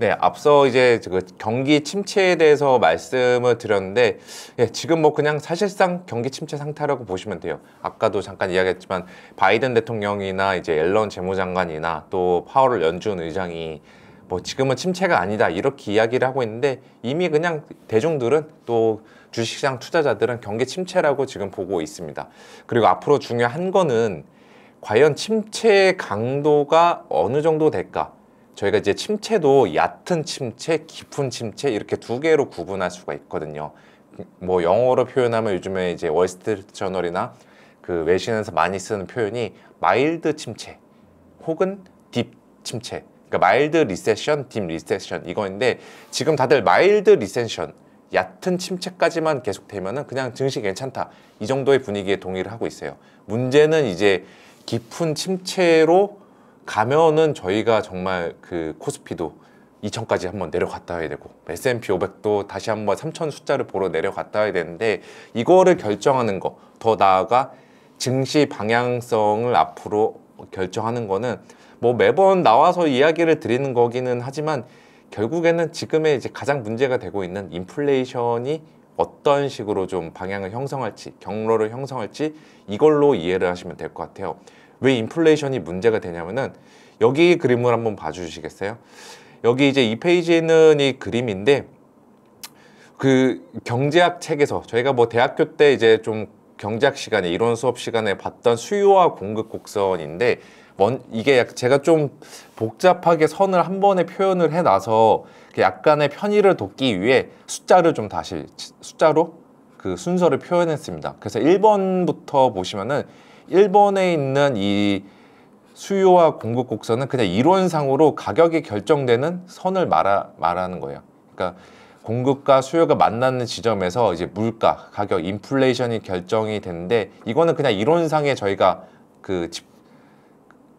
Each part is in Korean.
네, 앞서 이제 그 경기 침체에 대해서 말씀을 드렸는데 예, 지금 뭐 그냥 사실상 경기 침체 상태라고 보시면 돼요. 아까도 잠깐 이야기했지만 바이든 대통령이나 이제 앨런 재무장관이나 또 파월 연준 의장이 뭐 지금은 침체가 아니다 이렇게 이야기를 하고 있는데 이미 그냥 대중들은 또 주식시장 투자자들은 경기 침체라고 지금 보고 있습니다. 그리고 앞으로 중요한 거는 과연 침체의 강도가 어느 정도 될까? 저희가 이제 침체도 얕은 침체, 깊은 침체 이렇게 두 개로 구분할 수가 있거든요. 뭐 영어로 표현하면 요즘에 이제 월스트리트 저널이나 그 외신에서 많이 쓰는 표현이 마일드 침체 혹은 딥 침체. 그러니까 마일드 리세션, 딥 리세션 이거인데 지금 다들 마일드 리세션 얕은 침체까지만 계속되면은 그냥 증시 괜찮다 이 정도의 분위기에 동의를 하고 있어요. 문제는 이제 깊은 침체로 가면은 저희가 정말 그 코스피도 2천까지 한번 내려갔다 와야 되고 S&P 500도 다시 한번 3천 숫자를 보러 내려갔다 와야 되는데 이거를 결정하는 거 더 나아가 증시 방향성을 앞으로 결정하는 거는 뭐 매번 나와서 이야기를 드리는 거기는 하지만 결국에는 지금의 이제 가장 문제가 되고 있는 인플레이션이 어떤 식으로 좀 방향을 형성할지 경로를 형성할지 이걸로 이해를 하시면 될 것 같아요 왜 인플레이션이 문제가 되냐면은 여기 그림을 한번 봐주시겠어요? 여기 이제 이 페이지에는 이 그림인데 그 경제학 책에서 저희가 뭐 대학교 때 이제 좀 경제학 시간에 이론 수업 시간에 봤던 수요와 공급 곡선인데 원, 이게 제가 좀 복잡하게 선을 한 번에 표현을 해놔서 그 약간의 편의를 돕기 위해 숫자를 좀 다시 숫자로 그 순서를 표현했습니다. 그래서 1번부터 보시면은 일본에 있는 이 수요와 공급 곡선은 그냥 이론상으로 가격이 결정되는 선을 말하, 말하는 거예요. 그러니까 공급과 수요가 만나는 지점에서 이제 물가, 가격, 인플레이션이 결정이 되는데 이거는 그냥 이론상에 저희가 그 집,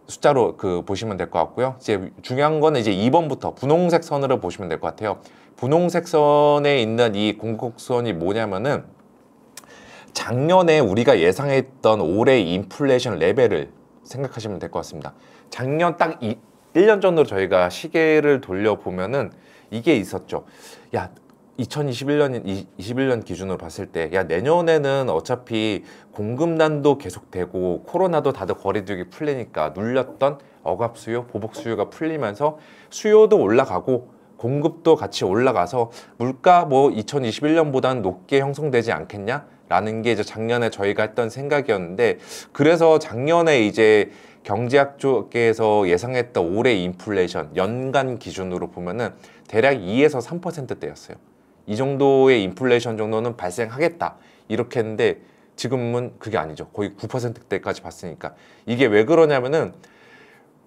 숫자로 그 보시면 될 것 같고요. 이제 중요한 거는 이제 2번부터 분홍색 선으로 보시면 될 것 같아요. 분홍색 선에 있는 이 공급선이 곡 뭐냐면은 작년에 우리가 예상했던 올해 인플레이션 레벨을 생각하시면 될 것 같습니다. 작년 딱 이, 1년 전으로 저희가 시계를 돌려보면은 이게 있었죠. 야, 2021년 21년 기준으로 봤을 때 야 내년에는 어차피 공급난도 계속되고 코로나도 다들 거리두기 풀리니까 눌렸던 억압 수요, 보복 수요가 풀리면서 수요도 올라가고 공급도 같이 올라가서 물가 뭐 2021년보다는 높게 형성되지 않겠냐? 라는 게 이제 작년에 저희가 했던 생각이었는데 그래서 작년에 이제 경제학 쪽에서 예상했던 올해 인플레이션 연간 기준으로 보면은 대략 2에서 3%대였어요. 이 정도의 인플레이션 정도는 발생하겠다 이렇게 했는데 지금은 그게 아니죠. 거의 9%대까지 봤으니까 이게 왜 그러냐면은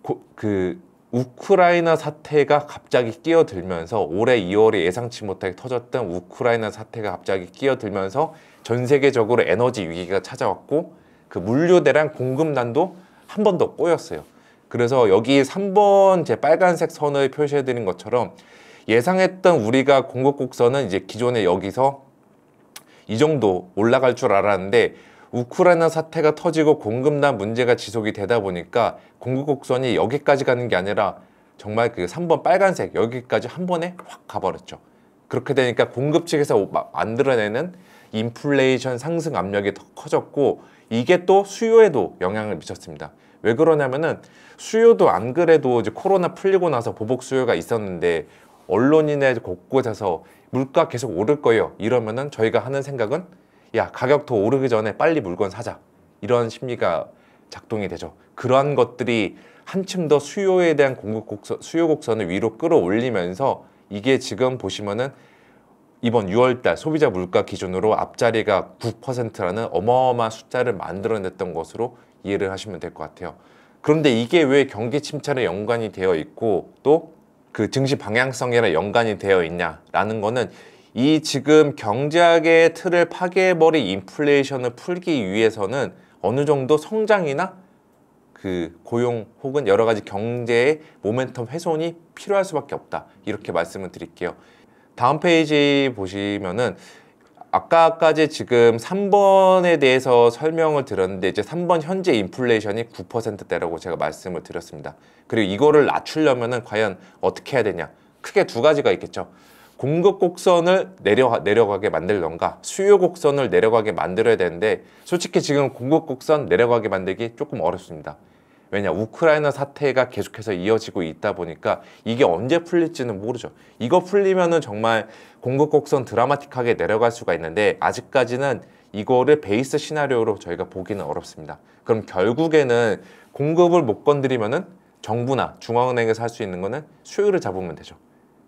고, 그 우크라이나 사태가 갑자기 끼어들면서 올해 2월에 예상치 못하게 터졌던 우크라이나 사태가 갑자기 끼어들면서 전 세계적으로 에너지 위기가 찾아왔고 그물류대란 공급난도 한 번 더 꼬였어요. 그래서 여기 삼번제 빨간색 선을 표시해드린 것처럼 예상했던 우리가 공급 곡선은 이제 기존에 여기서 이 정도 올라갈 줄 알았는데 우크라이나 사태가 터지고 공급난 문제가 지속이 되다 보니까 공급 곡선이 여기까지 가는 게 아니라 정말 그 3번 빨간색 여기까지 한 번에 확 가버렸죠. 그렇게 되니까 공급 측에서 만들어내는 인플레이션 상승 압력이 더 커졌고 이게 또 수요에도 영향을 미쳤습니다. 왜 그러냐면은 수요도 안 그래도 이제 코로나 풀리고 나서 보복 수요가 있었는데 언론인의 곳곳에서 물가 계속 오를 거예요. 이러면은 저희가 하는 생각은 야 가격 더 오르기 전에 빨리 물건 사자 이런 심리가 작동이 되죠. 그러한 것들이 한층 더 수요에 대한 공급 곡선, 수요 곡선을 위로 끌어올리면서 이게 지금 보시면은 이번 6월달 소비자 물가 기준으로 앞자리가 9%라는 어마어마한 숫자를 만들어냈던 것으로 이해를 하시면 될 것 같아요. 그런데 이게 왜 경기 침체에 연관이 되어 있고 또 그 증시 방향성에랑 연관이 되어 있냐라는 거는 이 지금 경제학의 틀을 파괴해버린 인플레이션을 풀기 위해서는 어느 정도 성장이나 그 고용 혹은 여러 가지 경제의 모멘텀 훼손이 필요할 수밖에 없다. 이렇게 말씀을 드릴게요. 다음 페이지 보시면은 아까까지 지금 3번에 대해서 설명을 드렸는데 이제 3번 현재 인플레이션이 9%대라고 제가 말씀을 드렸습니다. 그리고 이거를 낮추려면은 과연 어떻게 해야 되냐? 크게 두 가지가 있겠죠. 공급 곡선을 내려, 내려가게 만들던가 수요 곡선을 내려가게 만들어야 되는데 솔직히 지금 공급 곡선 내려가게 만들기 조금 어렵습니다. 왜냐 우크라이나 사태가 계속해서 이어지고 있다 보니까 이게 언제 풀릴지는 모르죠. 이거 풀리면은 정말 공급 곡선 드라마틱하게 내려갈 수가 있는데 아직까지는 이거를 베이스 시나리오로 저희가 보기는 어렵습니다. 그럼 결국에는 공급을 못 건드리면은 정부나 중앙은행에서 할 수 있는 거는 수요를 잡으면 되죠.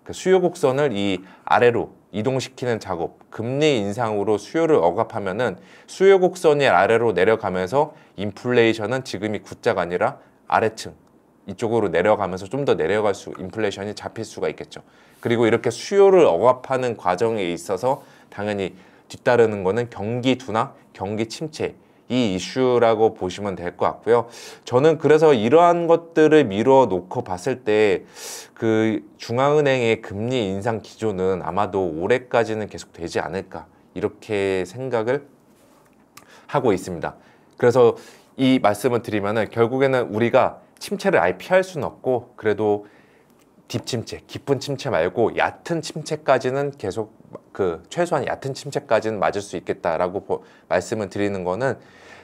그 수요 곡선을 이 아래로 이동시키는 작업, 금리 인상으로 수요를 억압하면은 수요 곡선이 아래로 내려가면서 인플레이션은 지금이 굿자가 아니라 아래층 이쪽으로 내려가면서 좀 더 내려갈 수 인플레이션이 잡힐 수가 있겠죠. 그리고 이렇게 수요를 억압하는 과정에 있어서 당연히 뒤따르는 거는 경기 둔화, 경기 침체 이 이슈라고 보시면 될 것 같고요. 저는 그래서 이러한 것들을 미뤄 놓고 봤을 때 그 중앙은행의 금리 인상 기조는 아마도 올해까지는 계속 되지 않을까 이렇게 생각을 하고 있습니다. 그래서 이 말씀을 드리면 결국에는 우리가 침체를 아예 피할 수는 없고 그래도 딥침체, 깊은 침체 말고 얕은 침체까지는 계속 그 최소한 얕은 침체까지는 맞을 수 있겠다라고 보, 말씀을 드리는 거는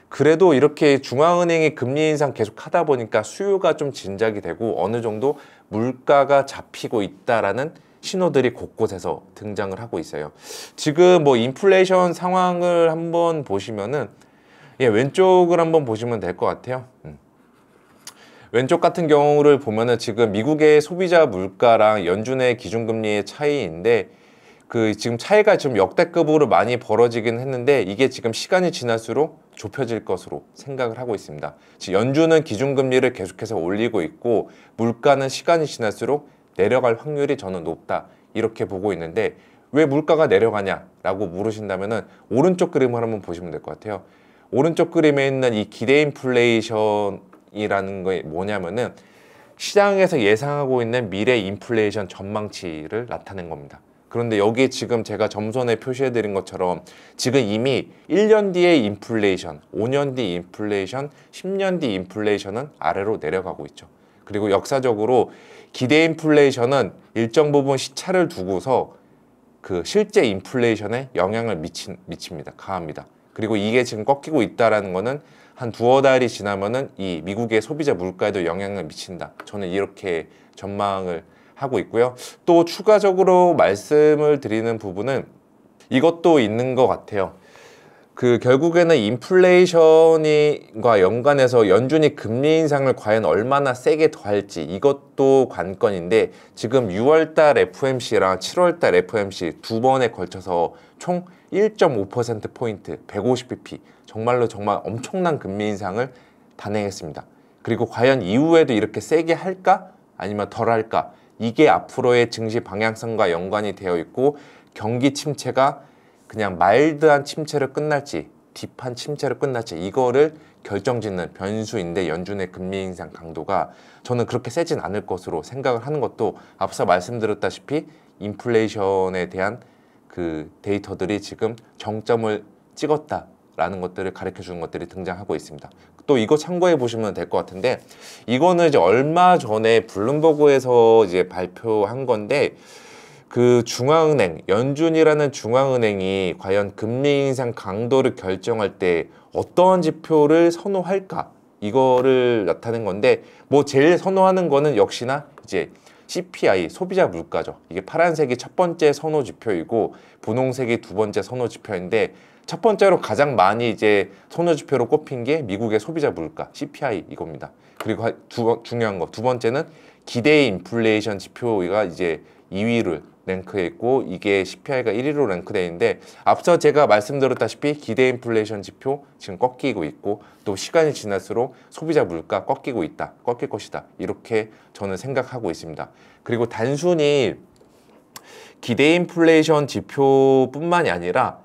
그래도 이렇게 중앙은행이 금리 인상 계속 하다 보니까 수요가 좀 진작이 되고 어느 정도 물가가 잡히고 있다라는 신호들이 곳곳에서 등장을 하고 있어요. 지금 뭐 인플레이션 상황을 한번 보시면은 예, 왼쪽을 한번 보시면 될 것 같아요. 음. 왼쪽 같은 경우를 보면은 지금 미국의 소비자 물가랑 연준의 기준금리의 차이인데 그 지금 차이가 지금 역대급으로 많이 벌어지긴 했는데 이게 지금 시간이 지날수록 좁혀질 것으로 생각을 하고 있습니다. 연준은 기준금리를 계속해서 올리고 있고 물가는 시간이 지날수록 내려갈 확률이 저는 높다 이렇게 보고 있는데 왜 물가가 내려가냐라고 물으신다면 오른쪽 그림을 한번 보시면 될 것 같아요. 오른쪽 그림에 있는 이 기대 인플레이션 이라는게 뭐냐면은 시장에서 예상하고 있는 미래 인플레이션 전망치를 나타낸 겁니다. 그런데 여기 지금 제가 점선에 표시해드린 것처럼 지금 이미 1년 뒤에 인플레이션, 5년 뒤 인플레이션, 10년 뒤 인플레이션은 아래로 내려가고 있죠. 그리고 역사적으로 기대 인플레이션은 일정 부분 시차를 두고서 그 실제 인플레이션에 영향을 미친, 미칩니다. 가합니다. 그리고 이게 지금 꺾이고 있다는 라 거는 한 두어 달이 지나면은 이 미국의 소비자 물가에도 영향을 미친다. 저는 이렇게 전망을 하고 있고요. 또 추가적으로 말씀을 드리는 부분은 이것도 있는 것 같아요. 그 결국에는 인플레이션과 연관해서 연준이 금리 인상을 과연 얼마나 세게 더 할지 이것도 관건인데 지금 6월달 f m c 랑 7월달 f m c 두 번에 걸쳐서 총 1.5% 포인트 150bp 정말로 정말 엄청난 금리 인상을 단행했습니다. 그리고 과연 이후에도 이렇게 세게 할까? 아니면 덜 할까? 이게 앞으로의 증시 방향성과 연관이 되어 있고 경기 침체가 그냥 말드한 침체로 끝날지 딥한 침체로 끝났지 이거를 결정짓는 변수인데 연준의 금리 인상 강도가 저는 그렇게 세진 않을 것으로 생각을 하는 것도 앞서 말씀드렸다시피 인플레이션에 대한 그 데이터들이 지금 정점을 찍었다 라는 것들을 가르쳐 주는 것들이 등장하고 있습니다. 또 이거 참고해 보시면 될 것 같은데 이거는 이제 얼마 전에 블룸버그에서 이제 발표한 건데 그 중앙은행 연준이라는 중앙은행이 과연 금리 인상 강도를 결정할 때 어떠한 지표를 선호할까 이거를 나타낸 건데 뭐 제일 선호하는 거는 역시나 이제 CPI 소비자 물가죠. 이게 파란색이 첫 번째 선호 지표이고 분홍색이 두 번째 선호 지표인데 첫 번째로 가장 많이 이제 선호 지표로 꼽힌 게 미국의 소비자 물가 CPI 이겁니다. 그리고 두 중요한 거두 번째는 기대 인플레이션 지표가 이제 2위를 랭크에 있고 이게 CPI가 1위로 랭크되어 있는데 앞서 제가 말씀드렸다시피 기대 인플레이션 지표 지금 꺾이고 있고 또 시간이 지날수록 소비자 물가 꺾이고 있다. 꺾일 것이다. 이렇게 저는 생각하고 있습니다. 그리고 단순히 기대 인플레이션 지표뿐만이 아니라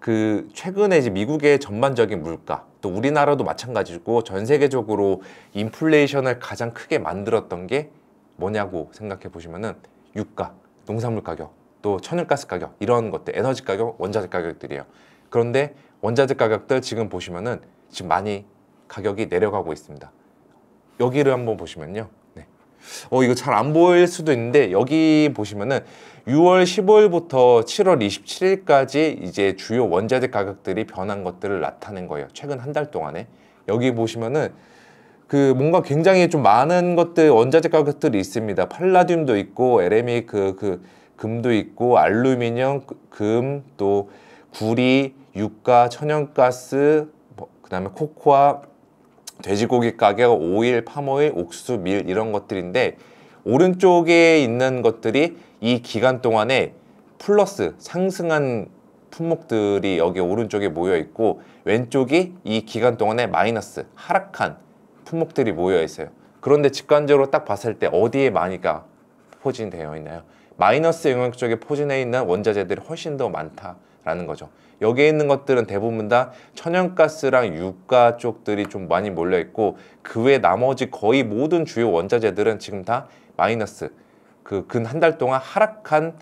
그 최근에 이제 미국의 전반적인 물가 또 우리나라도 마찬가지고 전 세계적으로 인플레이션을 가장 크게 만들었던 게 뭐냐고 생각해 보시면은 유가 농산물 가격, 또 천연가스 가격 이런 것들, 에너지 가격, 원자재 가격들이에요. 그런데 원자재 가격들 지금 보시면은 지금 많이 가격이 내려가고 있습니다. 여기를 한번 보시면요. 네. 어 이거 잘 안 보일 수도 있는데 여기 보시면은 6월 15일부터 7월 27일까지 이제 주요 원자재 가격들이 변한 것들을 나타낸 거예요. 최근 한 달 동안에 여기 보시면은 그 뭔가 굉장히 좀 많은 것들 원자재 가격들이 있습니다. 팔라듐도 있고 LME 그, 그 금도 있고 알루미늄, 그, 금, 또 구리, 유가, 천연가스, 뭐, 그다음에 코코아, 돼지고기 가격, 오일, 파모일, 옥수, 밀 이런 것들인데 오른쪽에 있는 것들이 이 기간 동안에 플러스 상승한 품목들이 여기 오른쪽에 모여 있고 왼쪽이 이 기간 동안에 마이너스 하락한 품목들이 모여 있어요. 그런데 직관적으로 딱 봤을 때 어디에 많이가 포진되어 있나요? 마이너스 영역 쪽에 포진해 있는 원자재들이 훨씬 더 많다라는 거죠. 여기에 있는 것들은 대부분 다 천연가스랑 유가 쪽들이 좀 많이 몰려 있고 그 외 나머지 거의 모든 주요 원자재들은 지금 다 마이너스 그 근 한 달 동안 하락한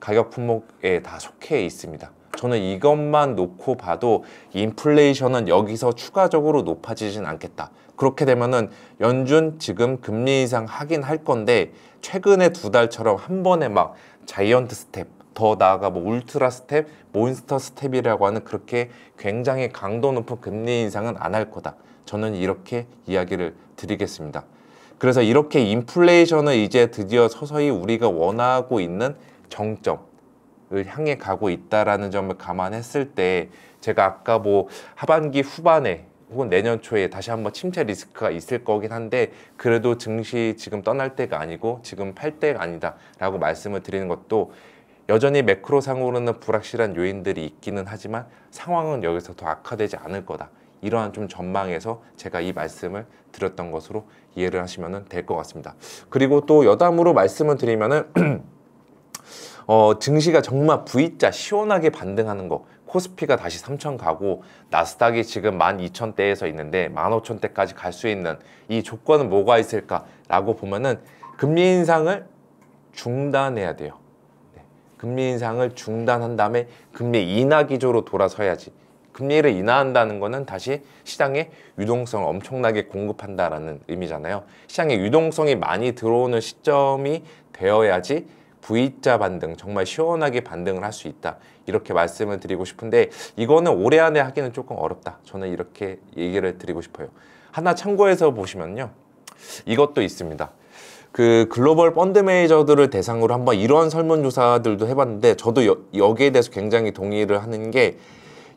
가격 품목에 다 속해 있습니다. 저는 이것만 놓고 봐도 인플레이션은 여기서 추가적으로 높아지진 않겠다. 그렇게 되면은 연준 지금 금리 인상 하긴 할 건데 최근에 두 달처럼 한 번에 막 자이언트 스텝 더 나아가 뭐 울트라 스텝, 몬스터 스텝이라고 하는 그렇게 굉장히 강도 높은 금리 인상은 안 할 거다. 저는 이렇게 이야기를 드리겠습니다. 그래서 이렇게 인플레이션은 이제 드디어 서서히 우리가 원하고 있는 정점을 향해 가고 있다라는 점을 감안했을 때 제가 아까 뭐 하반기 후반에 혹은 내년 초에 다시 한번 침체 리스크가 있을 거긴 한데 그래도 증시 지금 떠날 때가 아니고 지금 팔 때가 아니다라고 말씀을 드리는 것도 여전히 매크로상으로는 불확실한 요인들이 있기는 하지만 상황은 여기서 더 악화되지 않을 거다. 이러한 좀 전망에서 제가 이 말씀을 드렸던 것으로 이해를 하시면 될 것 같습니다. 그리고 또 여담으로 말씀을 드리면은 어, 증시가 정말 V자 시원하게 반등하는 거 코스피가 다시 3천 가고 나스닥이 지금 12,000대에서 있는데 15,000대까지 갈 수 있는 이 조건은 뭐가 있을까라고 보면은 금리 인상을 중단해야 돼요. 네. 금리 인상을 중단한 다음에 금리 인하 기조로 돌아서야지. 금리를 인하한다는 거는 다시 시장에 유동성을 엄청나게 공급한다라는 의미잖아요. 시장에 유동성이 많이 들어오는 시점이 되어야지 V자 반등 정말 시원하게 반등을 할 수 있다 이렇게 말씀을 드리고 싶은데 이거는 올해 안에 하기는 조금 어렵다 저는 이렇게 얘기를 드리고 싶어요 하나 참고해서 보시면요 이것도 있습니다 그 글로벌 펀드 매니저들을 대상으로 한번 이런 설문조사들도 해봤는데 저도 여, 여기에 대해서 굉장히 동의를 하는 게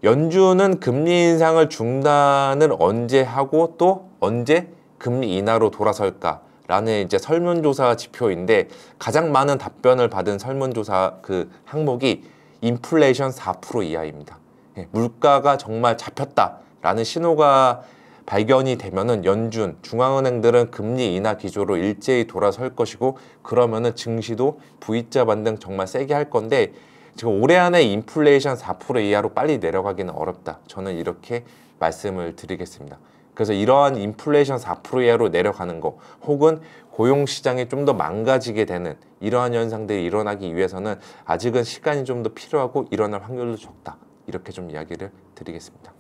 연준은 금리 인상을 중단을 언제 하고 또 언제 금리 인하로 돌아설까 라는 이제 설문조사 지표인데 가장 많은 답변을 받은 설문조사 그 항목이 인플레이션 4% 이하입니다. 예, 물가가 정말 잡혔다라는 신호가 발견이 되면은 연준, 중앙은행들은 금리 인하 기조로 일제히 돌아설 것이고 그러면은 증시도 V자 반등 정말 세게 할 건데 지금 올해 안에 인플레이션 4% 이하로 빨리 내려가기는 어렵다. 저는 이렇게 말씀을 드리겠습니다. 그래서 이러한 인플레이션 4% 이하로 내려가는 거 혹은 고용 시장이 좀 더 망가지게 되는 이러한 현상들이 일어나기 위해서는 아직은 시간이 좀 더 필요하고 일어날 확률도 적다. 이렇게 좀 이야기를 드리겠습니다.